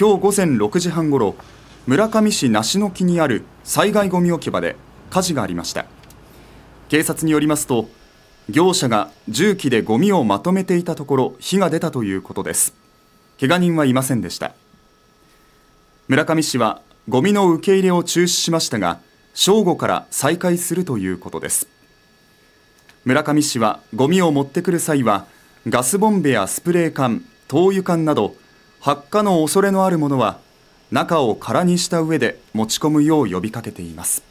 今日午前6時半ごろ村上市梨の木にある災害ごみ置き場で火事がありました警察によりますと業者が重機でゴミをまとめていたところ火が出たということですけが人はいませんでした村上市はゴミの受け入れを中止しましたが正午から再開するということです村上市はゴミを持ってくる際はガスボンベやスプレー缶灯油缶など発火の恐れのあるものは中を空にした上で持ち込むよう呼びかけています